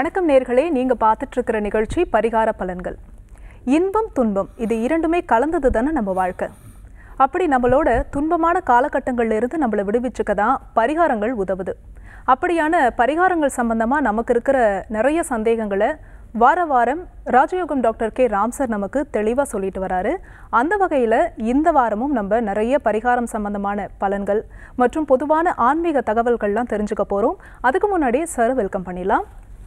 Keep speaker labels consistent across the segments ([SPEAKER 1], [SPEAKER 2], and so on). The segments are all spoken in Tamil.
[SPEAKER 1] வணக்கம் நேர்களே நீங்கள் பார்த்துட்ருக்கிற நிகழ்ச்சி பரிகார பலன்கள் இன்பம் துன்பம் இது இரண்டுமே கலந்தது தானே நம்ம வாழ்க்கை அப்படி நம்மளோட துன்பமான காலகட்டங்கள்லேருந்து நம்மளை விடுவிச்சுக்க தான் பரிகாரங்கள் உதவுது அப்படியான பரிகாரங்கள் சம்பந்தமா நமக்கு இருக்கிற நிறைய சந்தேகங்களை வார வாரம் ராஜயோகம் டாக்டர் கே ராம் சார் நமக்கு தெளிவாக சொல்லிட்டு வராரு அந்த வகையில் இந்த வாரமும் நம்ம நிறைய பரிகாரம் சம்பந்தமான பலன்கள் மற்றும் பொதுவான ஆன்மீக தகவல்கள்லாம் தெரிஞ்சுக்க போகிறோம் அதுக்கு முன்னாடி சார் வெல்கம் பண்ணிடலாம்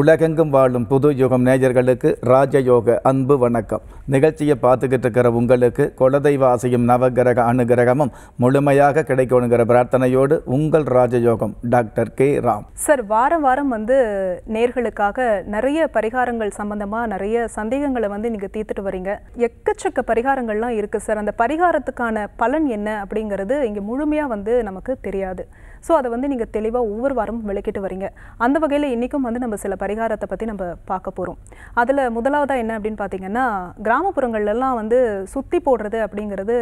[SPEAKER 2] உலகெங்கும் வாழும் புது யுகம் நேயர்களுக்கு ராஜயோக அன்பு வணக்கம் நிகழ்ச்சியை பார்த்துக்கிட்டு இருக்கிற உங்களுக்கு குலதெய்வ ஆசையும் நவகிரக அனுகிரகமும் முழுமையாக கிடைக்கணுங்கிற பிரார்த்தனையோடு உங்கள் ராஜயோகம் டாக்டர் கே ராம்
[SPEAKER 1] சார் வாரம் வாரம் வந்து நேர்களுக்காக நிறைய பரிகாரங்கள் சம்பந்தமாக நிறைய சந்தேகங்களை வந்து நீங்கள் தீர்த்துட்டு வரீங்க எக்கச்சக்க பரிகாரங்கள்லாம் இருக்குது சார் அந்த பரிகாரத்துக்கான பலன் என்ன அப்படிங்கிறது இங்கே முழுமையாக வந்து நமக்கு தெரியாது ஸோ அதை வந்து நீங்கள் தெளிவாக ஒவ்வொரு வாரமும் விளக்கிட்டு வரீங்க அந்த வகையில் இன்றைக்கும் வந்து நம்ம சில பரிகாரத்தை பற்றி நம்ம பார்க்க போகிறோம் அதில் முதலாவதாக என்ன அப்படின்னு பார்த்தீங்கன்னா கிராமப்புறங்கள்லாம் வந்து சுற்றி போடுறது அப்படிங்கிறது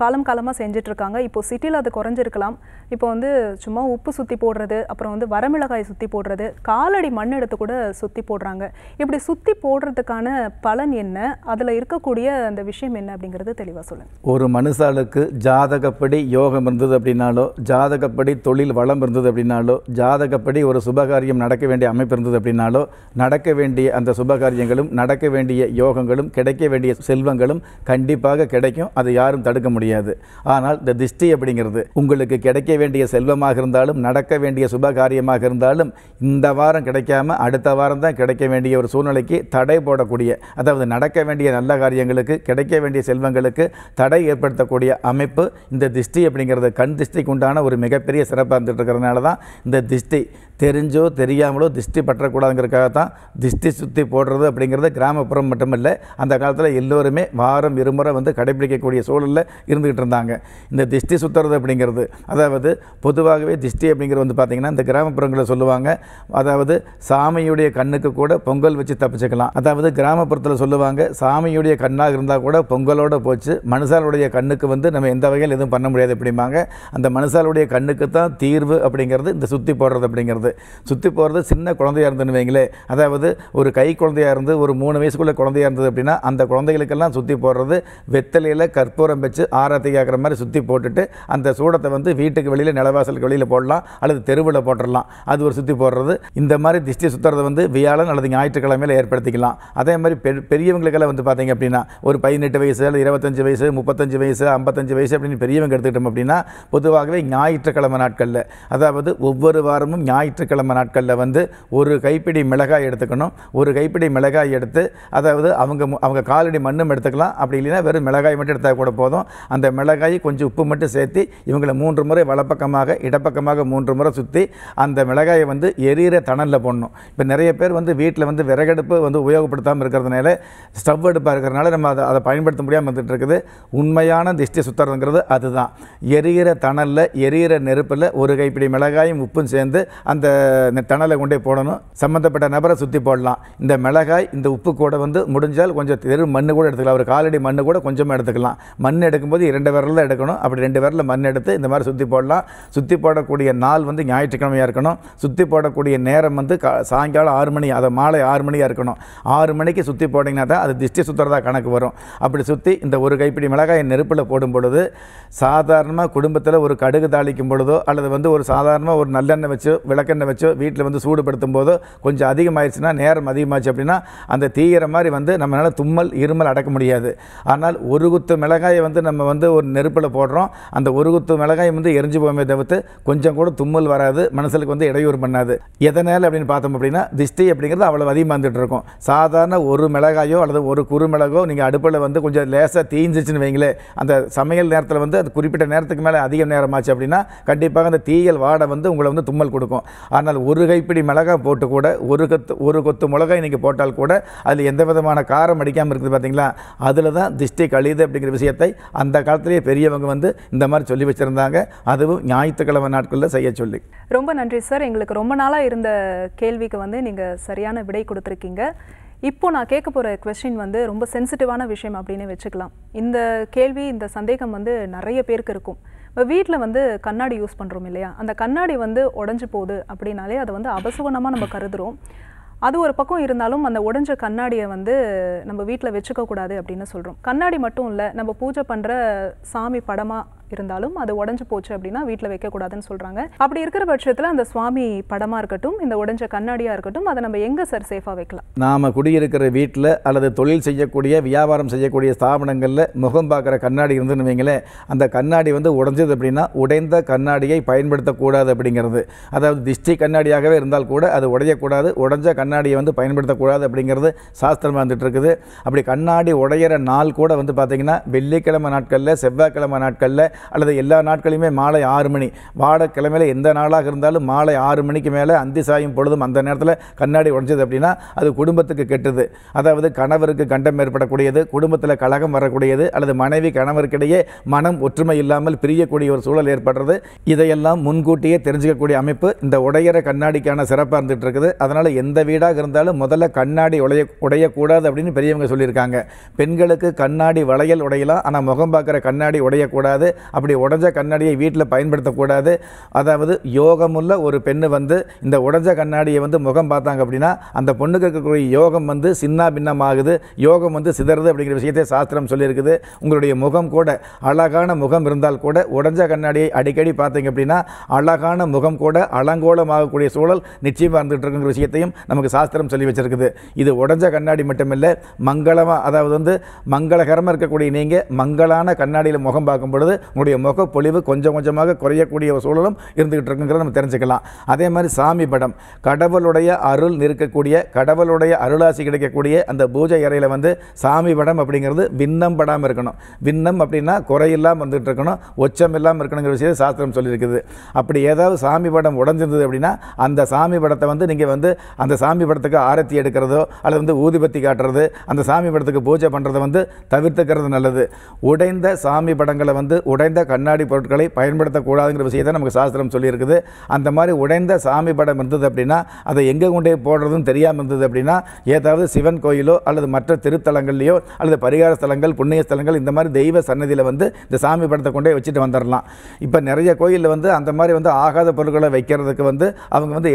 [SPEAKER 1] காலம் காலமாக செஞ்சிட்ருக்காங்க இப்போது சிட்டியில் அது குறைஞ்சிருக்கலாம் இப்போ வந்து சும்மா உப்பு சுற்றி போடுறது அப்புறம் வந்து வரமிளகாய் சுற்றி போடுறது காலடி மண் எடுத்து கூட சுற்றி போடுறாங்க இப்படி சுற்றி போடுறதுக்கான பலன் என்ன அதில் இருக்கக்கூடிய அந்த விஷயம் என்ன அப்படிங்கிறது தெளிவாக சொல்லுங்கள்
[SPEAKER 2] ஒரு மனுஷாளுக்கு ஜாதகப்படி யோகம் இருந்தது அப்படின்னாலோ ஜாதகப்படி தொழில் வளம் இருந்தது அப்படின்னாலோ ஜாதகப்படி ஒரு சுபகாரியம் நடக்க வேண்டிய அமைப்பு இருந்தது அப்படின்னாலோ நடக்க வேண்டிய அந்த சுபகாரியங்களும் நடக்க வேண்டிய யோகங்களும் கிடைக்க வேண்டிய செல்வங்களும் கண்டிப்பாக கிடைக்கும் அது யார் யாரும் தடுக்க முடியாது ஆனால் இந்த திஷ்டி அப்படிங்கிறது உங்களுக்கு கிடைக்க வேண்டிய செல்வமாக இருந்தாலும் நடக்க வேண்டிய சுப காரியமாக இருந்தாலும் இந்த வாரம் கிடைக்காம அடுத்த வாரம் தான் கிடைக்க வேண்டிய ஒரு சூழ்நிலைக்கு தடை போடக்கூடிய அதாவது நடக்க வேண்டிய நல்ல காரியங்களுக்கு கிடைக்க வேண்டிய செல்வங்களுக்கு தடை ஏற்படுத்தக்கூடிய அமைப்பு இந்த திஷ்டி அப்படிங்கிறது கண் திஷ்டிக்கு உண்டான ஒரு மிகப்பெரிய சிறப்பாக இருந்துட்டு இருக்கிறதுனால தான் இந்த திஷ்டி தெரிஞ்சோ தெரியாமலோ திஷ்டி பற்றக்கூடாதுங்கிறதுக்காக தான் திஷ்டி சுற்றி போடுறது அப்படிங்கிறது கிராமப்புறம் மட்டுமில்லை அந்த காலத்தில் எல்லோருமே வாரம் இருமுறை வந்து கடைபிடிக்கக்கூடிய சூழல் சூழலில் இருந்துக்கிட்டு இருந்தாங்க இந்த திஷ்டி சுற்றுறது அப்படிங்கிறது அதாவது பொதுவாகவே திஷ்டி அப்படிங்கிறது வந்து பார்த்திங்கன்னா இந்த கிராமப்புறங்களில் சொல்லுவாங்க அதாவது சாமியுடைய கண்ணுக்கு கூட பொங்கல் வச்சு தப்பிச்சுக்கலாம் அதாவது கிராமப்புறத்தில் சொல்லுவாங்க சாமியுடைய கண்ணாக இருந்தால் கூட பொங்கலோடு போச்சு மனுஷாலுடைய கண்ணுக்கு வந்து நம்ம எந்த வகையில் எதுவும் பண்ண முடியாது அப்படிம்பாங்க அந்த மனுஷாலுடைய கண்ணுக்கு தான் தீர்வு அப்படிங்கிறது இந்த சுற்றி போடுறது அப்படிங்கிறது சுற்றி போகிறது சின்ன குழந்தையாக இருந்துன்னு வைங்களே அதாவது ஒரு கை குழந்தையாக இருந்து ஒரு மூணு வயசுக்குள்ளே குழந்தையாக இருந்தது அப்படின்னா அந்த குழந்தைகளுக்கெல்லாம் சுற்றி போடுறது வெத்தலையில் கற்பூர சூடம் வச்சு ஆரத்தி கேட்குற மாதிரி சுற்றி போட்டுட்டு அந்த சூடத்தை வந்து வீட்டுக்கு வெளியில் நிலவாசலுக்கு வெளியில் போடலாம் அல்லது தெருவில் போட்டுடலாம் அது ஒரு சுற்றி போடுறது இந்த மாதிரி திஷ்டி சுற்றுறது வந்து வியாழன் அல்லது ஞாயிற்றுக்கிழமையில் ஏற்படுத்திக்கலாம் அதே மாதிரி பெ பெரியவங்களுக்கெல்லாம் வந்து பார்த்தீங்க அப்படின்னா ஒரு பதினெட்டு வயசு அல்லது இருபத்தஞ்சு வயசு முப்பத்தஞ்சு வயசு ஐம்பத்தஞ்சு வயசு அப்படின்னு பெரியவங்க எடுத்துக்கிட்டோம் அப்படின்னா பொதுவாகவே ஞாயிற்றுக்கிழமை நாட்களில் அதாவது ஒவ்வொரு வாரமும் ஞாயிற்றுக்கிழமை நாட்களில் வந்து ஒரு கைப்பிடி மிளகாய் எடுத்துக்கணும் ஒரு கைப்பிடி மிளகாய் எடுத்து அதாவது அவங்க அவங்க காலடி மண்ணும் எடுத்துக்கலாம் அப்படி இல்லைன்னா வெறும் மிளகாய் மட்டும் எடுத்தால் கூட போதும் போதும் அந்த மிளகாய் கொஞ்சம் உப்பு மட்டும் சேர்த்து இவங்களை மூன்று முறை வலப்பக்கமாக இடப்பக்கமாக மூன்று முறை சுற்றி அந்த மிளகாயை வந்து எரியிற தணலில் போடணும் இப்போ நிறைய பேர் வந்து வீட்டில் வந்து விறகடுப்பு வந்து உபயோகப்படுத்தாமல் இருக்கிறதுனால ஸ்டவ் அடுப்பாக இருக்கிறனால நம்ம அதை அதை பயன்படுத்த முடியாமல் வந்துட்டு இருக்குது உண்மையான திஷ்டி சுத்தறதுங்கிறது அதுதான் எரியிற தணலில் எரியிற நெருப்பில் ஒரு கைப்பிடி மிளகாயும் உப்பும் சேர்ந்து அந்த தணலை கொண்டே போடணும் சம்மந்தப்பட்ட நபரை சுற்றி போடலாம் இந்த மிளகாய் இந்த உப்பு கூட வந்து முடிஞ்சால் கொஞ்சம் தெரு மண்ணு கூட எடுத்துக்கலாம் ஒரு காலடி மண்ணு கூட கொஞ்சமாக எடுத்துக்கலாம் மண் மண் எடுக்கும்போது இரண்டு விரல் தான் எடுக்கணும் அப்படி ரெண்டு விரலில் மண் எடுத்து இந்த மாதிரி சுற்றி போடலாம் சுற்றி போடக்கூடிய நாள் வந்து ஞாயிற்றுக்கிழமையாக இருக்கணும் சுற்றி போடக்கூடிய நேரம் வந்து கா சாயங்காலம் ஆறு மணி அதை மாலை ஆறு மணியாக இருக்கணும் ஆறு மணிக்கு சுற்றி போட்டிங்கன்னா தான் அது திஷ்டி சுற்றுறதா கணக்கு வரும் அப்படி சுற்றி இந்த ஒரு கைப்பிடி மிளகாய் நெருப்பில் போடும் பொழுது சாதாரணமாக குடும்பத்தில் ஒரு கடுகு தாளிக்கும் பொழுதோ அல்லது வந்து ஒரு சாதாரணமாக ஒரு நல்லெண்ணெய் வச்சோ விளக்கெண்ணெய் வச்சோ வீட்டில் வந்து சூடுபடுத்தும் போதோ கொஞ்சம் அதிகமாகிடுச்சுன்னா நேரம் அதிகமாகச்சு அப்படின்னா அந்த தீயிற மாதிரி வந்து நம்மளால் தும்மல் இருமல் அடக்க முடியாது ஆனால் ஒரு குத்து மிளகாயை வந்து நம்ம வந்து ஒரு நெருப்பில் போடுறோம் அந்த ஒரு குத்து மிளகாய் வந்து எரிஞ்சு போமே தவிர்த்து கொஞ்சம் கூட தும்மல் வராது மனசுக்கு வந்து இடையூறு பண்ணாது எதனால் அப்படின்னு பார்த்தோம் அப்படின்னா திஷ்டி அப்படிங்கிறது அவ்வளோ அதிகமாக வந்துட்டு இருக்கும் சாதாரண ஒரு மிளகாயோ அல்லது ஒரு குறுமிளகோ நீங்கள் அடுப்பில் வந்து கொஞ்சம் லேசாக தீஞ்சிச்சுன்னு வைங்களே அந்த சமையல் நேரத்தில் வந்து அது குறிப்பிட்ட நேரத்துக்கு மேலே அதிக நேரம் ஆச்சு அப்படின்னா கண்டிப்பாக அந்த தீயல் வாடை வந்து உங்களை வந்து தும்மல் கொடுக்கும் ஆனால் ஒரு கைப்பிடி மிளகாய் போட்டு கூட ஒரு கொத்து ஒரு கொத்து மிளகாய் நீங்கள் போட்டால் கூட அதில் எந்த விதமான காரம் அடிக்காமல் இருக்குது பார்த்தீங்களா அதில் தான் திஷ்டி கழிது அப்படிங்கிற விஷயத்தை விஷயத்தை அந்த காலத்திலேயே பெரியவங்க வந்து இந்த மாதிரி சொல்லி வச்சுருந்தாங்க அதுவும் ஞாயிற்றுக்கிழமை நாட்களில் செய்ய சொல்லி
[SPEAKER 1] ரொம்ப நன்றி சார் எங்களுக்கு ரொம்ப நாளாக இருந்த கேள்விக்கு வந்து நீங்கள் சரியான விடை கொடுத்துருக்கீங்க இப்போ நான் கேட்க போகிற கொஸ்டின் வந்து ரொம்ப சென்சிட்டிவான விஷயம் அப்படின்னு வச்சுக்கலாம் இந்த கேள்வி இந்த சந்தேகம் வந்து நிறைய பேருக்கு இருக்கும் இப்போ வீட்டில் வந்து கண்ணாடி யூஸ் பண்ணுறோம் இல்லையா அந்த கண்ணாடி வந்து உடஞ்சி போகுது அப்படின்னாலே அதை வந்து அபசுகனமாக நம்ம கருதுகிறோம் அது ஒரு பக்கம் இருந்தாலும் அந்த உடஞ்ச கண்ணாடியை வந்து நம்ம வீட்டில் வச்சுக்கக்கூடாது அப்படின்னு சொல்கிறோம் கண்ணாடி மட்டும் இல்லை நம்ம பூஜை பண்ணுற சாமி படமாக இருந்தாலும் அது உடஞ்சு போச்சு அப்படின்னா வீட்டில் வைக்கக்கூடாதுன்னு சொல்கிறாங்க அப்படி இருக்கிற பட்சத்தில் அந்த சுவாமி படமாக இருக்கட்டும் இந்த உடஞ்ச கண்ணாடியாக இருக்கட்டும் அதை நம்ம எங்கே சார் சேஃபாக வைக்கலாம்
[SPEAKER 2] நாம் குடியிருக்கிற வீட்டில் அல்லது தொழில் செய்யக்கூடிய வியாபாரம் செய்யக்கூடிய ஸ்தாபனங்களில் முகம் பார்க்குற கண்ணாடி இருந்துன்னு வைங்களேன் அந்த கண்ணாடி வந்து உடஞ்சது அப்படின்னா உடைந்த கண்ணாடியை பயன்படுத்தக்கூடாது அப்படிங்கிறது அதாவது திஷ்டி கண்ணாடியாகவே இருந்தால் கூட அது உடையக்கூடாது உடஞ்ச கண்ணாடியை வந்து பயன்படுத்தக்கூடாது அப்படிங்கிறது சாஸ்திரமாக வந்துட்டு இருக்குது அப்படி கண்ணாடி உடையிற நாள் கூட வந்து பார்த்திங்கன்னா வெள்ளிக்கிழமை நாட்களில் செவ்வாய்க்கிழமை நாட்களில் அல்லது எல்லா நாட்களையுமே மாலை ஆறு மணி வாடக்கிழமையில் எந்த நாளாக இருந்தாலும் மாலை ஆறு மணிக்கு மேலே அந்தி சாயும் பொழுதும் அந்த நேரத்தில் கண்ணாடி உடஞ்சது அப்படின்னா அது குடும்பத்துக்கு கெட்டது அதாவது கணவருக்கு கண்டம் ஏற்படக்கூடியது குடும்பத்தில் கழகம் வரக்கூடியது அல்லது மனைவி கணவருக்கிடையே மனம் ஒற்றுமை இல்லாமல் பிரியக்கூடிய ஒரு சூழல் ஏற்படுறது இதையெல்லாம் முன்கூட்டியே தெரிஞ்சுக்கக்கூடிய அமைப்பு இந்த உடையிற கண்ணாடிக்கான சிறப்பாக இருந்துகிட்டு இருக்குது அதனால் எந்த வீடாக இருந்தாலும் முதல்ல கண்ணாடி உடைய உடையக்கூடாது அப்படின்னு பெரியவங்க சொல்லியிருக்காங்க பெண்களுக்கு கண்ணாடி வளையல் உடையலாம் ஆனால் முகம் பார்க்குற கண்ணாடி உடையக்கூடாது அப்படி உடஞ்ச கண்ணாடியை வீட்டில் பயன்படுத்தக்கூடாது அதாவது யோகமுள்ள ஒரு பெண்ணு வந்து இந்த உடஞ்ச கண்ணாடியை வந்து முகம் பார்த்தாங்க அப்படின்னா அந்த பொண்ணுக்கு இருக்கக்கூடிய யோகம் வந்து சின்ன பின்னமாகுது யோகம் வந்து சிதறது அப்படிங்கிற விஷயத்தை சாஸ்திரம் சொல்லியிருக்குது உங்களுடைய முகம் கூட அழகான முகம் இருந்தால் கூட உடஞ்ச கண்ணாடியை அடிக்கடி பார்த்தீங்க அப்படின்னா அழகான முகம் கூட அலங்கோலமாகக்கூடிய சூழல் நிச்சயமாக இருந்துகிட்டு இருக்குங்கிற விஷயத்தையும் நமக்கு சாஸ்திரம் சொல்லி வச்சிருக்குது இது உடஞ்ச கண்ணாடி மட்டுமில்லை மங்களமாக அதாவது வந்து மங்களகரமாக இருக்கக்கூடிய நீங்கள் மங்களான கண்ணாடியில் முகம் பார்க்கும் பொழுது உங்களுடைய முகப்பொழிவு கொஞ்சம் கொஞ்சமாக குறையக்கூடிய சூழலும் இருந்துகிட்டு இருக்குங்கிறத நம்ம தெரிஞ்சுக்கலாம் அதே மாதிரி சாமி படம் கடவுளுடைய அருள் இருக்கக்கூடிய கடவுளுடைய அருளாசி கிடைக்கக்கூடிய அந்த பூஜை அறையில் வந்து சாமி படம் அப்படிங்கிறது விண்ணம் படாமல் இருக்கணும் விண்ணம் அப்படின்னா குறையில்லாமல் வந்துகிட்டு இருக்கணும் ஒச்சம் இல்லாமல் இருக்கணுங்கிற விஷயத்தை சாஸ்திரம் சொல்லியிருக்குது அப்படி ஏதாவது சாமி படம் உடஞ்சிருந்தது அப்படின்னா அந்த சாமி படத்தை வந்து நீங்கள் வந்து அந்த சாமி படத்துக்கு ஆரத்தி எடுக்கிறதோ அல்லது வந்து ஊதிபத்தி காட்டுறது அந்த சாமி படத்துக்கு பூஜை பண்ணுறதை வந்து தவிர்த்துக்கிறது நல்லது உடைந்த சாமி படங்களை வந்து உடை உடைந்த கண்ணாடி பொருட்களை பயன்படுத்தக்கூடாதுங்கிற விஷயத்தை நமக்கு சாஸ்திரம் சொல்லியிருக்குது அந்த மாதிரி உடைந்த சாமி படம் இருந்தது அப்படின்னா அதை எங்கே கொண்டே போடுறதுன்னு தெரியாமல் இருந்தது அப்படின்னா ஏதாவது சிவன் கோயிலோ அல்லது மற்ற திருத்தலங்கள்லையோ அல்லது பரிகார ஸ்தலங்கள் புண்ணிய ஸ்தலங்கள் இந்த மாதிரி தெய்வ சன்னதியில் வந்து இந்த சாமி படத்தை கொண்டே வச்சுட்டு வந்துடலாம் இப்போ நிறைய கோயிலில் வந்து அந்த மாதிரி வந்து ஆகாத பொருட்களை வைக்கிறதுக்கு வந்து அவங்க வந்து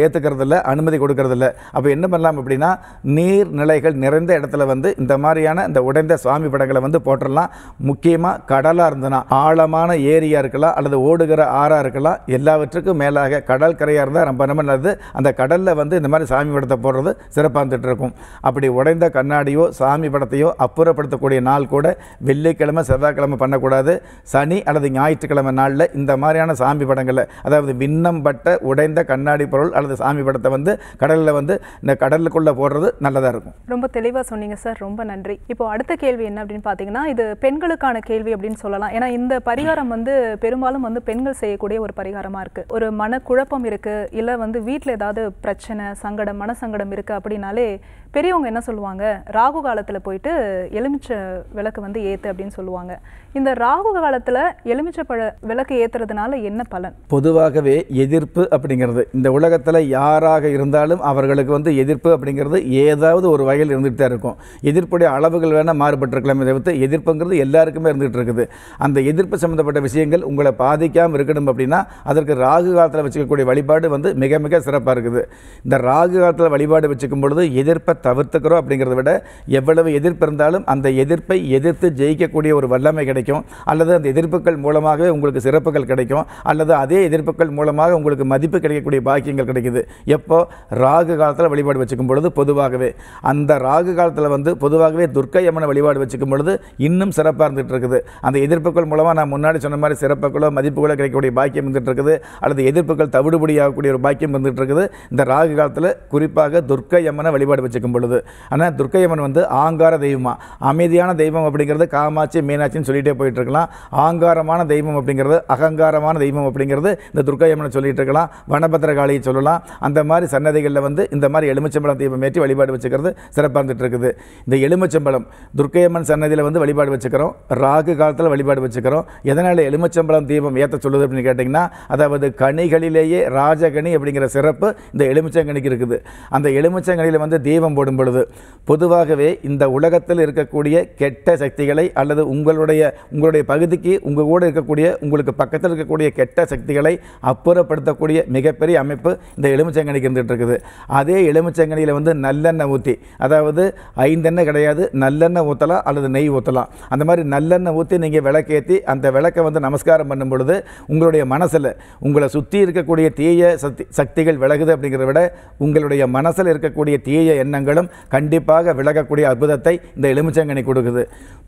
[SPEAKER 2] இல்லை அனுமதி கொடுக்கறதில்ல அப்போ என்ன பண்ணலாம் அப்படின்னா நீர்நிலைகள் நிறைந்த இடத்துல வந்து இந்த மாதிரியான இந்த உடைந்த சுவாமி படங்களை வந்து போட்டுடலாம் முக்கியமாக கடலாக இருந்ததுன்னா ஆழமாக ஆழமான ஏரியாக இருக்கலாம் அல்லது ஓடுகிற ஆறாக இருக்கலாம் எல்லாவற்றுக்கும் மேலாக கடல் கரையாக இருந்தால் ரொம்ப ரொம்ப நல்லது அந்த கடலில் வந்து இந்த மாதிரி சாமி படத்தை போடுறது சிறப்பாக இருந்துகிட்டு இருக்கும் அப்படி உடைந்த கண்ணாடியோ சாமி படத்தையோ அப்புறப்படுத்தக்கூடிய நாள் கூட வெள்ளிக்கிழமை செவ்வாய்க்கிழமை பண்ணக்கூடாது சனி அல்லது ஞாயிற்றுக்கிழமை நாளில் இந்த மாதிரியான சாமி படங்களில் அதாவது விண்ணம்பட்ட பட்ட உடைந்த கண்ணாடி பொருள் அல்லது சாமி படத்தை வந்து கடலில் வந்து இந்த கடலுக்குள்ளே போடுறது நல்லதாக இருக்கும்
[SPEAKER 1] ரொம்ப தெளிவாக சொன்னீங்க சார் ரொம்ப நன்றி இப்போ அடுத்த கேள்வி என்ன அப்படின்னு பார்த்தீங்கன்னா இது பெண்களுக்கான கேள்வி அப்படின்னு சொல்லலாம் ஏன்னா இந்த பரிகாரம் பரிகாரம் வந்து பெரும்பாலும் வந்து பெண்கள் செய்யக்கூடிய ஒரு பரிகாரமாக இருக்குது ஒரு மனக்குழப்பம் இருக்குது இல்லை வந்து வீட்டில் ஏதாவது பிரச்சனை சங்கடம் மனசங்கடம் இருக்குது அப்படின்னாலே பெரியவங்க என்ன சொல்லுவாங்க ராகு காலத்தில் போயிட்டு எலுமிச்சை விளக்கு வந்து ஏற்று அப்படின்னு சொல்லுவாங்க இந்த ராகு காலத்தில் எலுமிச்சை பழ விளக்கு ஏற்றுறதுனால என்ன பலன்
[SPEAKER 2] பொதுவாகவே எதிர்ப்பு அப்படிங்கிறது இந்த உலகத்தில் யாராக இருந்தாலும் அவர்களுக்கு வந்து எதிர்ப்பு அப்படிங்கிறது ஏதாவது ஒரு வகையில் இருந்துகிட்டு தான் இருக்கும் எதிர்ப்புடைய அளவுகள் வேணால் மாறுபட்டிருக்கலாமே தவிர்த்து எதிர்ப்புங்கிறது எல்லாருக்குமே இருந்துகிட்டு இருக்குது அந்த எதிர்ப்பு சம்மந்தப்பட்ட விஷயங்கள் உங்களை பாதிக்காமல் இருக்கணும் அப்படின்னா அதற்கு ராகு காலத்தில் வச்சுக்கக்கூடிய வழிபாடு வந்து மிக மிக சிறப்பாக இருக்குது இந்த ராகு காலத்தில் வழிபாடு வச்சுக்கும் பொழுது எதிர்ப்பை தவிர்த்துக்கிறோம் அப்படிங்கிறத விட எவ்வளவு எதிர்ப்பு இருந்தாலும் அந்த எதிர்ப்பை எதிர்த்து ஜெயிக்கக்கூடிய ஒரு வல்லமை கிடைக்கும் அல்லது அந்த எதிர்ப்புகள் மூலமாகவே உங்களுக்கு சிறப்புகள் கிடைக்கும் அல்லது அதே எதிர்ப்புகள் மூலமாக உங்களுக்கு மதிப்பு கிடைக்கக்கூடிய பாக்கியங்கள் கிடைக்குது எப்போ ராகு காலத்தில் வழிபாடு வச்சுக்கும் பொழுது பொதுவாகவே அந்த ராகு காலத்தில் வந்து பொதுவாகவே துர்க்கை அம்மனை வழிபாடு வச்சுக்கும் பொழுது இன்னும் சிறப்பாக இருந்துகிட்டு இருக்குது அந்த எதிர்ப்புகள் மூலமாக நான் முன்னாடி சொன்ன மாதிரி சிறப்புகளோ மதிப்புகளோ கிடைக்கக்கூடிய பாக்கியம் இருந்துகிட்டு இருக்குது அல்லது எதிர்ப்புகள் தவிடுபடியாகக்கூடிய ஒரு பாக்கியம் இருந்துகிட்டு இருக்குது இந்த ராகு காலத்தில் குறிப்பாக துர்க்கை அம்மனை வழிபாடு வச்சுக்கும் இருக்கும் பொழுது ஆனால் துர்க்கையம்மன் வந்து ஆங்கார தெய்வமாக அமைதியான தெய்வம் அப்படிங்கிறது காமாட்சி மீனாட்சின்னு சொல்லிகிட்டே போயிட்டுருக்கலாம் ஆங்காரமான தெய்வம் அப்படிங்கிறது அகங்காரமான தெய்வம் அப்படிங்கிறது இந்த துர்க்கையம்மனை சொல்லிகிட்டு இருக்கலாம் வனபத்திரகாளியை சொல்லலாம் அந்த மாதிரி சன்னதிகளில் வந்து இந்த மாதிரி எலுமிச்சம்பழம் தெய்வம் ஏற்றி வழிபாடு வச்சுக்கிறது சிறப்பாக இருந்துகிட்டு இருக்குது இந்த எலுமிச்சம்பழம் துர்க்கையம்மன் சன்னதியில் வந்து வழிபாடு வச்சுக்கிறோம் ராகு காலத்தில் வழிபாடு வச்சுக்கிறோம் எதனால் எலுமிச்சம்பழம் தீபம் ஏற்ற சொல்லுது அப்படின்னு கேட்டிங்கன்னா அதாவது கனிகளிலேயே ராஜகனி அப்படிங்கிற சிறப்பு இந்த எலுமிச்சங்கனிக்கு இருக்குது அந்த எலுமிச்சங்கனியில் வந்து தீபம் செயல்படும் பொழுது பொதுவாகவே இந்த உலகத்தில் இருக்கக்கூடிய கெட்ட சக்திகளை அல்லது உங்களுடைய உங்களுடைய பகுதிக்கு உங்கள் கூட இருக்கக்கூடிய உங்களுக்கு பக்கத்தில் இருக்கக்கூடிய கெட்ட சக்திகளை அப்புறப்படுத்தக்கூடிய மிகப்பெரிய அமைப்பு இந்த எலுமிச்சங்கனிக்கு இருந்துகிட்டு இருக்குது அதே எலுமிச்சங்கனியில் வந்து நல்லெண்ணெய் ஊற்றி அதாவது ஐந்தெண்ணெய் கிடையாது நல்லெண்ணெய் ஊற்றலாம் அல்லது நெய் ஊற்றலாம் அந்த மாதிரி நல்லெண்ணெய் ஊற்றி நீங்கள் விளக்கேற்றி அந்த விளக்கை வந்து நமஸ்காரம் பண்ணும் பொழுது உங்களுடைய மனசில் உங்களை சுற்றி இருக்கக்கூடிய தீய சக்தி சக்திகள் விலகுது அப்படிங்கிறத விட உங்களுடைய மனசில் இருக்கக்கூடிய தீய எண்ணங்கள் விளைவுகளும் கண்டிப்பாக விலகக்கூடிய அற்புதத்தை இந்த எலுமிச்சங்கனி கொடுக்குது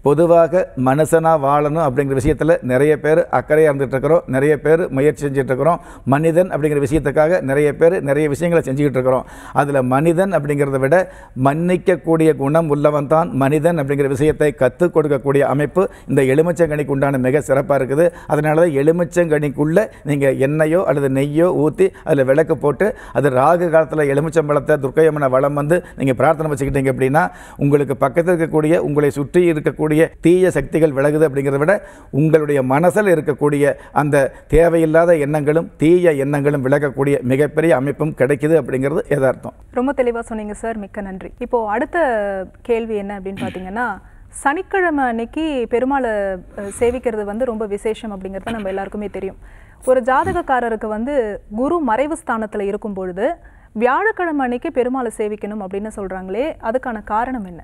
[SPEAKER 2] பொதுவாக மனுஷனாக வாழணும் அப்படிங்கிற விஷயத்தில் நிறைய பேர் அக்கறையாக இருந்துகிட்ருக்கிறோம் நிறைய பேர் முயற்சி செஞ்சிட்ருக்கிறோம் மனிதன் அப்படிங்கிற விஷயத்துக்காக நிறைய பேர் நிறைய விஷயங்களை செஞ்சுக்கிட்டு இருக்கிறோம் அதில் மனிதன் அப்படிங்கிறத விட மன்னிக்கக்கூடிய குணம் உள்ளவன் தான் மனிதன் அப்படிங்கிற விஷயத்தை கற்றுக் கொடுக்கக்கூடிய அமைப்பு இந்த எலுமிச்சங்கனிக்கு உண்டான மிக சிறப்பாக இருக்குது அதனால தான் எலுமிச்சங்கனிக்குள்ளே நீங்கள் எண்ணெயோ அல்லது நெய்யோ ஊற்றி அதில் விளக்கு போட்டு அது ராகு காலத்தில் எலுமிச்சம்பழத்தை துர்க்கையம்மனை வளம் வந்து நீங்கள் நீங்கள் பிரார்த்தனை வச்சுக்கிட்டீங்க அப்படின்னா உங்களுக்கு பக்கத்தில் இருக்கக்கூடிய உங்களை சுற்றி இருக்கக்கூடிய தீய சக்திகள் விலகுது அப்படிங்கிறத விட உங்களுடைய மனசில் இருக்கக்கூடிய அந்த தேவையில்லாத எண்ணங்களும் தீய எண்ணங்களும் விலகக்கூடிய மிகப்பெரிய அமைப்பும் கிடைக்குது அப்படிங்கிறது எதார்த்தம்
[SPEAKER 1] ரொம்ப தெளிவாக சொன்னீங்க சார் மிக்க நன்றி இப்போது அடுத்த கேள்வி என்ன அப்படின்னு பார்த்தீங்கன்னா சனிக்கிழமை அன்னைக்கு பெருமாளை சேவிக்கிறது வந்து ரொம்ப விசேஷம் அப்படிங்கிறது நம்ம எல்லாருக்குமே தெரியும் ஒரு ஜாதகக்காரருக்கு வந்து குரு மறைவு ஸ்தானத்தில் இருக்கும் பொழுது வியாழக்கிழமை அன்னைக்கு பெருமாளை சேவிக்கணும் அப்படின்னு சொல்கிறாங்களே அதுக்கான காரணம் என்ன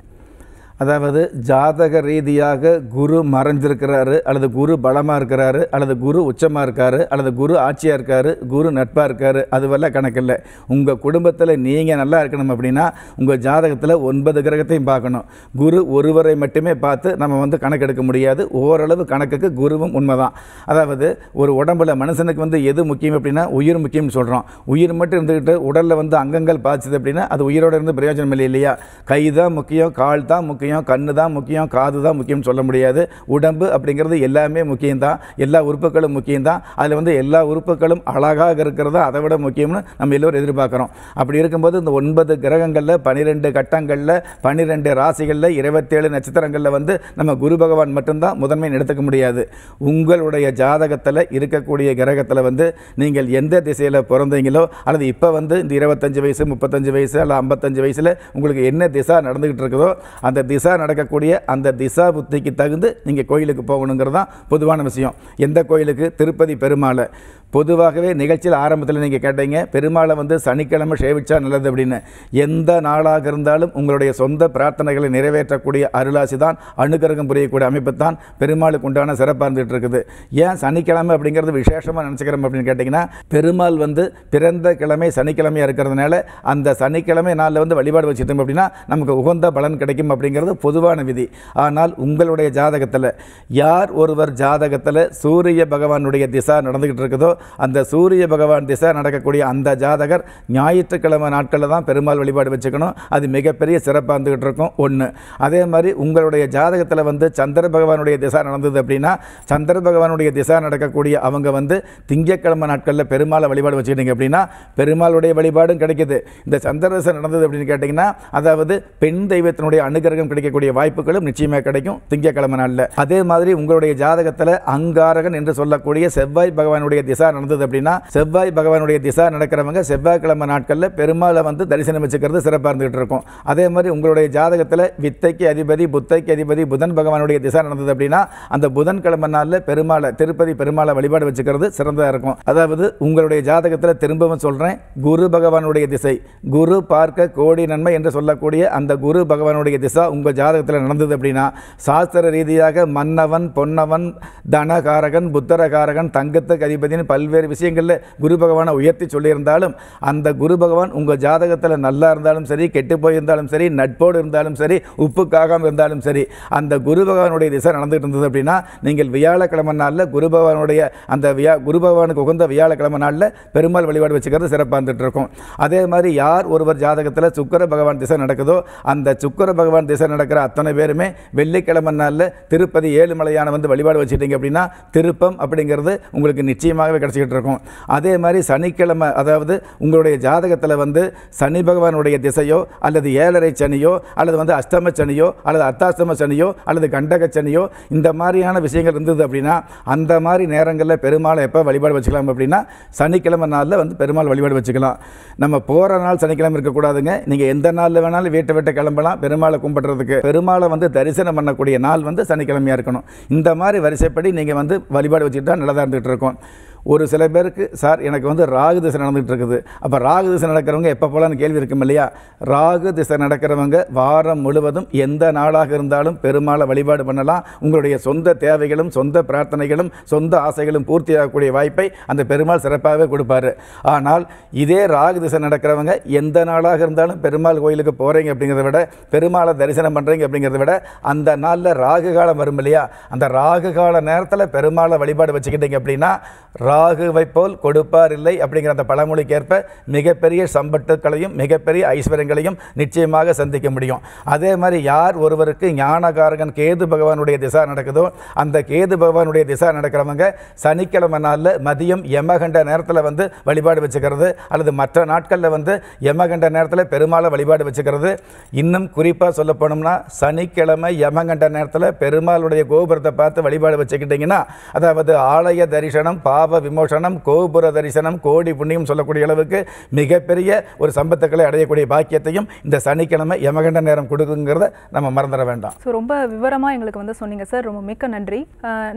[SPEAKER 2] அதாவது ஜாதக ரீதியாக குரு மறைஞ்சிருக்கிறாரு அல்லது குரு பலமாக இருக்கிறாரு அல்லது குரு உச்சமாக இருக்கார் அல்லது குரு ஆட்சியாக இருக்கார் குரு நட்பாக இருக்கார் அதுவெல்லாம் கணக்கில்லை உங்கள் குடும்பத்தில் நீங்கள் நல்லா இருக்கணும் அப்படின்னா உங்கள் ஜாதகத்தில் ஒன்பது கிரகத்தையும் பார்க்கணும் குரு ஒருவரை மட்டுமே பார்த்து நம்ம வந்து கணக்கெடுக்க முடியாது ஓரளவு கணக்குக்கு குருவும் உண்மைதான் அதாவது ஒரு உடம்புல மனுஷனுக்கு வந்து எது முக்கியம் அப்படின்னா உயிர் முக்கியம்னு சொல்கிறோம் உயிர் மட்டும் இருந்துக்கிட்டு உடலில் வந்து அங்கங்கள் பாதிச்சது அப்படின்னா அது உயிரோடு இருந்து பிரயோஜனம் இல்லை இல்லையா கை தான் முக்கியம் கால் தான் முக்கியம் முக்கியம் கண்ணு தான் முக்கியம் காது தான் முக்கியம்னு சொல்ல முடியாது உடம்பு அப்படிங்கிறது எல்லாமே முக்கியம்தான் எல்லா உறுப்புகளும் முக்கியம்தான் அதில் வந்து எல்லா உறுப்புகளும் அழகாக இருக்கிறதா அதை விட முக்கியம்னு நம்ம எல்லோரும் எதிர்பார்க்குறோம் அப்படி இருக்கும்போது இந்த ஒன்பது கிரகங்களில் பனிரெண்டு கட்டங்களில் பனிரெண்டு ராசிகளில் இருபத்தேழு நட்சத்திரங்களில் வந்து நம்ம குரு பகவான் மட்டும்தான் முதன்மை நடத்துக்க முடியாது உங்களுடைய ஜாதகத்தில் இருக்கக்கூடிய கிரகத்தில் வந்து நீங்கள் எந்த திசையில் பிறந்தீங்களோ அல்லது இப்போ வந்து இந்த இருபத்தஞ்சு வயசு முப்பத்தஞ்சு வயசு அல்ல ஐம்பத்தஞ்சு வயசில் உங்களுக்கு என்ன திசா நடந்துக்கிட்டு இருக்குதோ அந்த திசை திசா நடக்கக்கூடிய அந்த திசா புத்திக்கு தகுந்து நீங்கள் கோயிலுக்கு போகணுங்கிறது தான் பொதுவான விஷயம் எந்த கோயிலுக்கு திருப்பதி பெருமாளை பொதுவாகவே நிகழ்ச்சியில் ஆரம்பத்தில் நீங்கள் கேட்டீங்க பெருமாளை வந்து சனிக்கிழமை சேவிச்சா நல்லது அப்படின்னு எந்த நாளாக இருந்தாலும் உங்களுடைய சொந்த பிரார்த்தனைகளை நிறைவேற்றக்கூடிய அருளாசி தான் அணுக்கரகம் புரியக்கூடிய அமைப்பு தான் பெருமாளுக்கு உண்டான சிறப்பாக இருந்துகிட்டு இருக்குது ஏன் சனிக்கிழமை அப்படிங்கிறது விசேஷமாக நினச்சிக்கிறோம் அப்படின்னு கேட்டிங்கன்னா பெருமாள் வந்து பிறந்த கிழமை சனிக்கிழமையாக இருக்கிறதுனால அந்த சனிக்கிழமை நாளில் வந்து வழிபாடு வச்சுட்டோம் அப்படின்னா நமக்கு உகந்த பலன் கிடைக்கும் அப்படிங்கிறது என்பது பொதுவான விதி ஆனால் உங்களுடைய ஜாதகத்தில் யார் ஒருவர் ஜாதகத்தில் சூரிய பகவானுடைய திசா நடந்துக்கிட்டு இருக்குதோ அந்த சூரிய பகவான் திசா நடக்கக்கூடிய அந்த ஜாதகர் ஞாயிற்றுக்கிழமை நாட்களில் தான் பெருமாள் வழிபாடு வச்சுக்கணும் அது மிகப்பெரிய சிறப்பாக இருந்துக்கிட்டு இருக்கும் ஒன்று அதே மாதிரி உங்களுடைய ஜாதகத்தில் வந்து சந்திர பகவானுடைய திசா நடந்தது அப்படின்னா சந்திர பகவானுடைய திசா நடக்கக்கூடிய அவங்க வந்து திங்கக்கிழமை நாட்களில் பெருமாளை வழிபாடு வச்சுக்கிட்டீங்க அப்படின்னா பெருமாளுடைய வழிபாடும் கிடைக்கிது இந்த சந்திர திசை நடந்தது அப்படின்னு கேட்டிங்கன்னா அதாவது பெண் தெய்வத்தினுடைய அனுகிரகம் கிடைக்கும் கிடைக்கக்கூடிய வாய்ப்புகளும் நிச்சயமாக கிடைக்கும் திங்கக்கிழமை நாளில் அதே மாதிரி உங்களுடைய ஜாதகத்தில் அங்காரகன் என்று சொல்லக்கூடிய செவ்வாய் பகவானுடைய திசா நடந்தது அப்படின்னா செவ்வாய் பகவானுடைய திசா நடக்கிறவங்க செவ்வாய்க்கிழமை நாட்களில் பெருமாளை வந்து தரிசனம் வச்சுக்கிறது சிறப்பாக இருந்துகிட்டு இருக்கும் அதே மாதிரி உங்களுடைய ஜாதகத்தில் வித்தைக்கு அதிபதி புத்தைக்கு அதிபதி புதன் பகவானுடைய திசா நடந்தது அப்படின்னா அந்த புதன்கிழமை நாளில் பெருமாளை திருப்பதி பெருமாளை வழிபாடு வச்சுக்கிறது சிறந்ததாக இருக்கும் அதாவது உங்களுடைய ஜாதகத்தில் திரும்பவும் சொல்கிறேன் குரு பகவானுடைய திசை குரு பார்க்க கோடி நன்மை என்று சொல்லக்கூடிய அந்த குரு பகவானுடைய திசா உங்கள் உங்கள் ஜாதகத்தில் நடந்தது அப்படின்னா சாஸ்திர ரீதியாக மன்னவன் பொன்னவன் தனகாரகன் புத்தரகாரகன் தங்கத்துக்கு அதிபதினு பல்வேறு விஷயங்களில் குரு பகவானை உயர்த்தி சொல்லியிருந்தாலும் அந்த குரு பகவான் உங்கள் ஜாதகத்தில் நல்லா இருந்தாலும் சரி கெட்டு போயிருந்தாலும் சரி நட்போடு இருந்தாலும் சரி உப்புக்காகாமல் இருந்தாலும் சரி அந்த குரு பகவானுடைய திசை நடந்துகிட்டு இருந்தது அப்படின்னா நீங்கள் வியாழக்கிழமை நாளில் குரு பகவானுடைய அந்த வியா குரு பகவானுக்கு உகந்த வியாழக்கிழமை நாளில் பெருமாள் வழிபாடு வச்சுக்கிறது சிறப்பாக இருந்துகிட்டு இருக்கும் அதே மாதிரி யார் ஒருவர் ஜாதகத்தில் சுக்கர பகவான் திசை நடக்குதோ அந்த சுக்கர பகவான் திசை நடக்கிற அத்தனை பேருமே வெள்ளிக்கிழமை நாளில் திருப்பதி ஏழுமலையான வந்து வழிபாடு வச்சுட்டீங்க அப்படின்னா திருப்பம் அப்படிங்கிறது உங்களுக்கு நிச்சயமாகவே கிடச்சிக்கிட்டு இருக்கும் அதே மாதிரி சனிக்கிழமை அதாவது உங்களுடைய ஜாதகத்தில் வந்து சனி பகவானுடைய திசையோ அல்லது ஏழரை சனியோ அல்லது வந்து அஷ்டம சனியோ அல்லது அர்த்தாஷ்டம சனியோ அல்லது கண்டக சனியோ இந்த மாதிரியான விஷயங்கள் இருந்தது அப்படின்னா அந்த மாதிரி நேரங்களில் பெருமாளை எப்போ வழிபாடு வச்சுக்கலாம் அப்படின்னா சனிக்கிழமை நாளில் வந்து பெருமாள் வழிபாடு வச்சுக்கலாம் நம்ம போகிற நாள் சனிக்கிழமை இருக்கக்கூடாதுங்க நீங்கள் எந்த நாளில் வேணாலும் வீட்டை விட்டு கிளம்பலாம் பெருமாளை கும்பிட்றது பண்ணுறதுக்கு பெருமாளை வந்து தரிசனம் பண்ணக்கூடிய நாள் வந்து சனிக்கிழமையாக இருக்கணும் இந்த மாதிரி வரிசைப்படி நீங்கள் வந்து வழிபாடு வச்சுட்டு தான் நல்லா இருந்துகிட்டு இருக்கோம் ஒரு சில பேருக்கு சார் எனக்கு வந்து ராகு திசை நடந்துகிட்டு இருக்குது அப்போ ராகு திசை நடக்கிறவங்க எப்போ போலான்னு கேள்வி இருக்கும் இல்லையா ராகு திசை நடக்கிறவங்க வாரம் முழுவதும் எந்த நாளாக இருந்தாலும் பெருமாளை வழிபாடு பண்ணலாம் உங்களுடைய சொந்த தேவைகளும் சொந்த பிரார்த்தனைகளும் சொந்த ஆசைகளும் பூர்த்தியாகக்கூடிய வாய்ப்பை அந்த பெருமாள் சிறப்பாகவே கொடுப்பார் ஆனால் இதே ராகு திசை நடக்கிறவங்க எந்த நாளாக இருந்தாலும் பெருமாள் கோயிலுக்கு போகிறீங்க அப்படிங்கிறத விட பெருமாளை தரிசனம் பண்ணுறீங்க அப்படிங்கிறத விட அந்த நாளில் ராகு காலம் வரும் இல்லையா அந்த ராகு கால நேரத்தில் பெருமாளை வழிபாடு வச்சுக்கிட்டீங்க அப்படின்னா ராகுவை போல் கொடுப்பார் இல்லை அப்படிங்கிற அந்த பழமொழிக்கேற்ப மிகப்பெரிய சம்பட்டுக்களையும் மிகப்பெரிய ஐஸ்வர்யங்களையும் நிச்சயமாக சந்திக்க முடியும் அதே மாதிரி யார் ஒருவருக்கு ஞானகாரகன் கேது பகவானுடைய திசா நடக்குதோ அந்த கேது பகவானுடைய திசா நடக்கிறவங்க சனிக்கிழமை நாளில் மதியம் யமகண்ட நேரத்தில் வந்து வழிபாடு வச்சுக்கிறது அல்லது மற்ற நாட்களில் வந்து யமகண்ட நேரத்தில் பெருமாளை வழிபாடு வச்சுக்கிறது இன்னும் குறிப்பாக சொல்ல போனோம்னா சனிக்கிழமை யமகண்ட நேரத்தில் பெருமாளுடைய கோபுரத்தை பார்த்து வழிபாடு வச்சுக்கிட்டிங்கன்னா அதாவது ஆலய தரிசனம் பாவ விமோசனம் கோபுர தரிசனம் கோடி புண்ணியம் சொல்லக்கூடிய அளவுக்கு மிகப்பெரிய ஒரு சம்பத்துக்களை அடையக்கூடிய பாக்கியத்தையும் இந்த சனிக்கிழமை யமகண்ட நேரம் கொடுக்குங்கிறத நம்ம மறந்துட வேண்டாம்
[SPEAKER 1] ஸோ ரொம்ப விவரமாக எங்களுக்கு வந்து சொன்னீங்க சார் ரொம்ப மிக்க நன்றி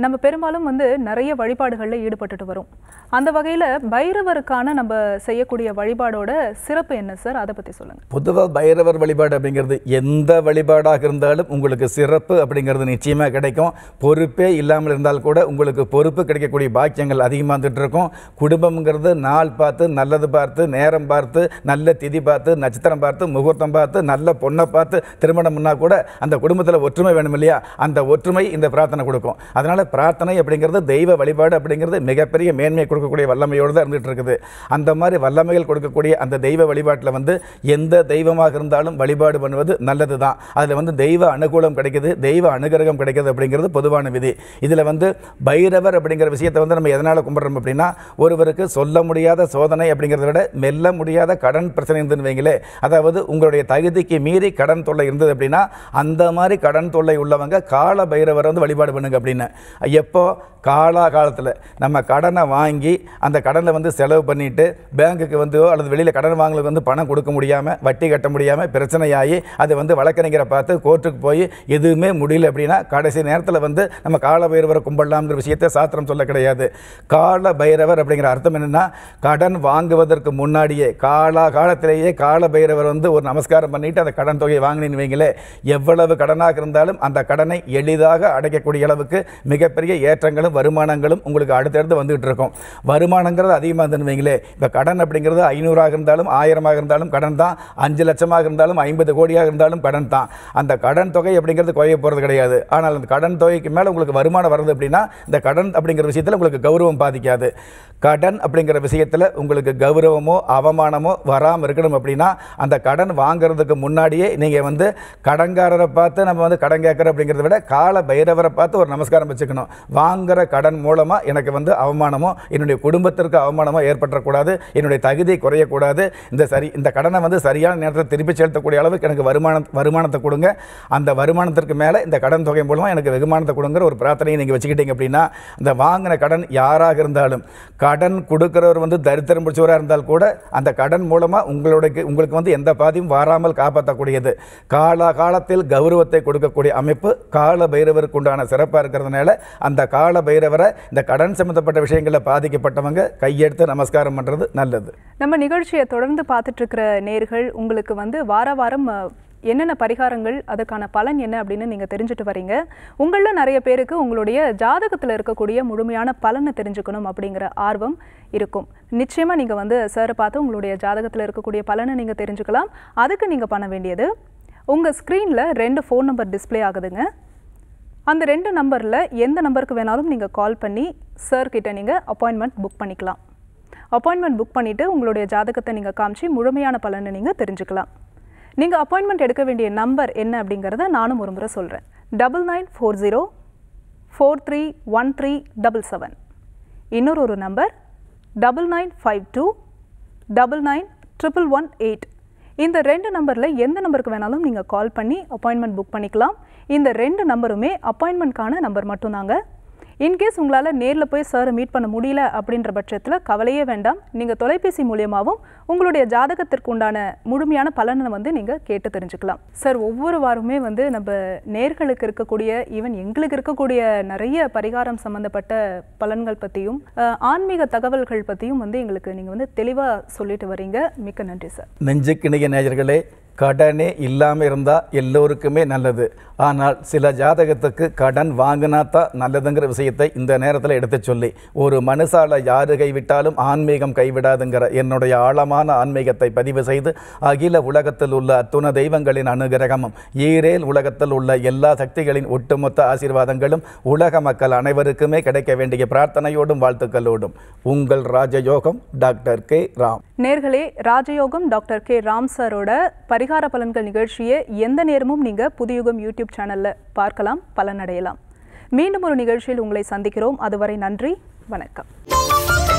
[SPEAKER 1] நம்ம பெரும்பாலும் வந்து நிறைய வழிபாடுகளில் ஈடுபட்டுட்டு வரும் அந்த வகையில் பைரவருக்கான நம்ம செய்யக்கூடிய வழிபாடோட சிறப்பு என்ன சார் அதை பற்றி சொல்லுங்கள்
[SPEAKER 2] பொதுவாக பைரவர் வழிபாடு அப்படிங்கிறது எந்த வழிபாடாக இருந்தாலும் உங்களுக்கு சிறப்பு அப்படிங்கிறது நிச்சயமாக கிடைக்கும் பொறுப்பே இல்லாமல் இருந்தால் கூட உங்களுக்கு பொறுப்பு கிடைக்கக்கூடிய பாக்கியங்கள் அதிகமாக ஏமாந்துட்ருக்கோம் குடும்பம்ங்கிறது நாள் பார்த்து நல்லது பார்த்து நேரம் பார்த்து நல்ல திதி பார்த்து நட்சத்திரம் பார்த்து முகூர்த்தம் பார்த்து நல்ல பொண்ணை பார்த்து திருமணம்னா கூட அந்த குடும்பத்தில் ஒற்றுமை வேணும் இல்லையா அந்த ஒற்றுமை இந்த பிரார்த்தனை கொடுக்கும் அதனால் பிரார்த்தனை அப்படிங்கிறது தெய்வ வழிபாடு அப்படிங்கிறது மிகப்பெரிய மேன்மையை கொடுக்கக்கூடிய வல்லமையோடு தான் இருந்துகிட்டு இருக்குது அந்த மாதிரி வல்லமைகள் கொடுக்கக்கூடிய அந்த தெய்வ வழிபாட்டில் வந்து எந்த தெய்வமாக இருந்தாலும் வழிபாடு பண்ணுவது நல்லது தான் அதில் வந்து தெய்வ அனுகூலம் கிடைக்கிது தெய்வ அனுகிரகம் கிடைக்கிது அப்படிங்கிறது பொதுவான விதி இதில் வந்து பைரவர் அப்படிங்கிற விஷயத்தை வந்து நம்ம எதனால் கும்பிட கஷ்டப்படுறோம் அப்படின்னா ஒருவருக்கு சொல்ல முடியாத சோதனை அப்படிங்கிறத விட மெல்ல முடியாத கடன் பிரச்சனை இருந்துன்னு வைங்களே அதாவது உங்களுடைய தகுதிக்கு மீறி கடன் தொல்லை இருந்தது அப்படின்னா அந்த மாதிரி கடன் தொல்லை உள்ளவங்க கால பைரவரை வந்து வழிபாடு பண்ணுங்க அப்படின்னு எப்போ காலா காலத்தில் நம்ம கடனை வாங்கி அந்த கடனை வந்து செலவு பண்ணிவிட்டு பேங்க்குக்கு வந்து அல்லது வெளியில் கடன் வாங்கலுக்கு வந்து பணம் கொடுக்க முடியாமல் வட்டி கட்ட முடியாமல் பிரச்சனையாகி அது வந்து வழக்கறிஞரை பார்த்து கோர்ட்டுக்கு போய் எதுவுமே முடியல அப்படின்னா கடைசி நேரத்தில் வந்து நம்ம கால பைரவரை கும்பிடலாம்ங்கிற விஷயத்தை சாத்திரம் சொல்ல கிடையாது கா கால பைரவர் அப்படிங்கிற அர்த்தம் என்னென்னா கடன் வாங்குவதற்கு முன்னாடியே காலா காலத்திலேயே கால பைரவர் வந்து ஒரு நமஸ்காரம் பண்ணிவிட்டு அந்த கடன் தொகையை வாங்கினீங்க வைங்களேன் எவ்வளவு கடனாக இருந்தாலும் அந்த கடனை எளிதாக அடைக்கக்கூடிய அளவுக்கு மிகப்பெரிய ஏற்றங்களும் வருமானங்களும் உங்களுக்கு அடுத்தடுத்து வந்துகிட்டு இருக்கும் வருமானங்கிறது அதிகமாக இருந்துன்னு வைங்களே இப்போ கடன் அப்படிங்கிறது ஐநூறாக இருந்தாலும் ஆயிரமாக இருந்தாலும் கடன் தான் அஞ்சு லட்சமாக இருந்தாலும் ஐம்பது கோடியாக இருந்தாலும் கடன் தான் அந்த கடன் தொகை அப்படிங்கிறது குறைய போகிறது கிடையாது ஆனால் அந்த கடன் தொகைக்கு மேலே உங்களுக்கு வருமானம் வருது அப்படின்னா இந்த கடன் அப்படிங்கிற விஷயத்தில் உங்களுக்கு கௌரவம் பாதிக்கும் பாதிக்காது கடன் அப்படிங்கிற விஷயத்தில் உங்களுக்கு கௌரவமோ அவமானமோ வராமல் இருக்கணும் அப்படின்னா அந்த கடன் வாங்குறதுக்கு முன்னாடியே நீங்கள் வந்து கடன்காரரை பார்த்து நம்ம வந்து கடன் கேட்குற அப்படிங்கிறத விட கால பைரவரை பார்த்து ஒரு நமஸ்காரம் வச்சுக்கணும் வாங்குற கடன் மூலமாக எனக்கு வந்து அவமானமோ என்னுடைய குடும்பத்திற்கு அவமானமோ ஏற்பட்டக்கூடாது என்னுடைய தகுதி குறையக்கூடாது இந்த சரி இந்த கடனை வந்து சரியான நேரத்தில் திருப்பி செலுத்தக்கூடிய அளவுக்கு எனக்கு வருமானம் வருமானத்தை கொடுங்க அந்த வருமானத்திற்கு மேலே இந்த கடன் தொகை மூலமாக எனக்கு வெகுமானத்தை கொடுங்கிற ஒரு பிரார்த்தனையை நீங்கள் வச்சுக்கிட்டீங்க அப்படின்னா இந்த வாங்கின கடன் யாராக இருந்தாலும் இருந்தாலும் கடன் கொடுக்குறவர் வந்து தரித்திரம் பிடிச்சவராக இருந்தால் கூட அந்த கடன் மூலமாக உங்களுடைய உங்களுக்கு வந்து எந்த பாதியும் வாராமல் காப்பாற்றக்கூடியது கால காலத்தில் கௌரவத்தை கொடுக்கக்கூடிய அமைப்பு கால பைரவருக்கு உண்டான சிறப்பாக இருக்கிறதுனால அந்த கால பைரவரை இந்த கடன் சம்மந்தப்பட்ட விஷயங்களில் பாதிக்கப்பட்டவங்க கையெடுத்து நமஸ்காரம் பண்ணுறது நல்லது
[SPEAKER 1] நம்ம நிகழ்ச்சியை தொடர்ந்து பார்த்துட்ருக்கிற நேர்கள் உங்களுக்கு வந்து வார வாரம் என்னென்ன பரிகாரங்கள் அதுக்கான பலன் என்ன அப்படின்னு நீங்கள் தெரிஞ்சுட்டு வரீங்க உங்களில் நிறைய பேருக்கு உங்களுடைய ஜாதகத்தில் இருக்கக்கூடிய முழுமையான பலனை தெரிஞ்சுக்கணும் அப்படிங்கிற ஆர்வம் இருக்கும் நிச்சயமாக நீங்கள் வந்து சாரை பார்த்து உங்களுடைய ஜாதகத்தில் இருக்கக்கூடிய பலனை நீங்கள் தெரிஞ்சுக்கலாம் அதுக்கு நீங்கள் பண்ண வேண்டியது உங்கள் ஸ்க்ரீனில் ரெண்டு ஃபோன் நம்பர் டிஸ்பிளே ஆகுதுங்க அந்த ரெண்டு நம்பரில் எந்த நம்பருக்கு வேணாலும் நீங்கள் கால் பண்ணி சார்கிட்ட நீங்கள் அப்பாயின்மெண்ட் புக் பண்ணிக்கலாம் அப்பாயின்மெண்ட் புக் பண்ணிவிட்டு உங்களுடைய ஜாதகத்தை நீங்கள் காமிச்சு முழுமையான பலனை நீங்கள் தெரிஞ்சுக்கலாம் நீங்கள் அப்பாயின்மெண்ட் எடுக்க வேண்டிய நம்பர் என்ன அப்படிங்கிறத நானும் ஒரு முறை சொல்கிறேன் double nine four zero four three one three double seven இன்னொரு ஒரு number double nine five two double nine triple one eight இந்த ரெண்டு நம்பரில் எந்த நம்பருக்கு வேணாலும் நீங்கள் கால் பண்ணி அப்பாயின்மெண்ட் புக் பண்ணிக்கலாம் இந்த ரெண்டு நம்பருமே அப்பாயின்மெண்ட்கான நம்பர் மட்டும்தாங்க இன்கேஸ் உங்களால் நேரில் போய் சாரை மீட் பண்ண முடியல அப்படின்ற பட்சத்தில் கவலையே வேண்டாம் நீங்கள் தொலைபேசி மூலியமாகவும் உங்களுடைய ஜாதகத்திற்கு உண்டான முழுமையான பலனை வந்து நீங்கள் கேட்டு தெரிஞ்சுக்கலாம் சார் ஒவ்வொரு வாரமே வந்து நம்ம நேர்களுக்கு இருக்கக்கூடிய ஈவன் எங்களுக்கு இருக்கக்கூடிய நிறைய பரிகாரம் சம்மந்தப்பட்ட பலன்கள் பற்றியும் ஆன்மீக தகவல்கள் பற்றியும் வந்து எங்களுக்கு நீங்கள் வந்து தெளிவாக சொல்லிட்டு வரீங்க மிக்க நன்றி சார்
[SPEAKER 2] நெஞ்சுக்கிணைய நேயர்களே கடனே இல்லாமல் இருந்தால் எல்லோருக்குமே நல்லது ஆனால் சில ஜாதகத்துக்கு கடன் வாங்கினா தான் நல்லதுங்கிற விஷயத்தை இந்த நேரத்தில் எடுத்து சொல்லி ஒரு மனுஷால யாரு கைவிட்டாலும் ஆன்மீகம் கைவிடாதுங்கிற என்னுடைய ஆழமான ஆன்மீகத்தை பதிவு செய்து அகில உலகத்தில் உள்ள அத்துண தெய்வங்களின் அனுகிரகமும் ஈரேல் உலகத்தில் உள்ள எல்லா சக்திகளின் ஒட்டுமொத்த ஆசீர்வாதங்களும் உலக மக்கள் அனைவருக்குமே கிடைக்க வேண்டிய பிரார்த்தனையோடும் வாழ்த்துக்களோடும் உங்கள் ராஜயோகம் டாக்டர் கே ராம்
[SPEAKER 1] நேர்களே ராஜயோகம் டாக்டர் கே ராம் சாரோட பரிகார பலன்கள் நிகழ்ச்சியை எந்த நேரமும் நீங்கள் புதியுகம் யூடியூப் சேனலில் பார்க்கலாம் பலனடையலாம் மீண்டும் ஒரு நிகழ்ச்சியில் உங்களை சந்திக்கிறோம் அதுவரை நன்றி வணக்கம்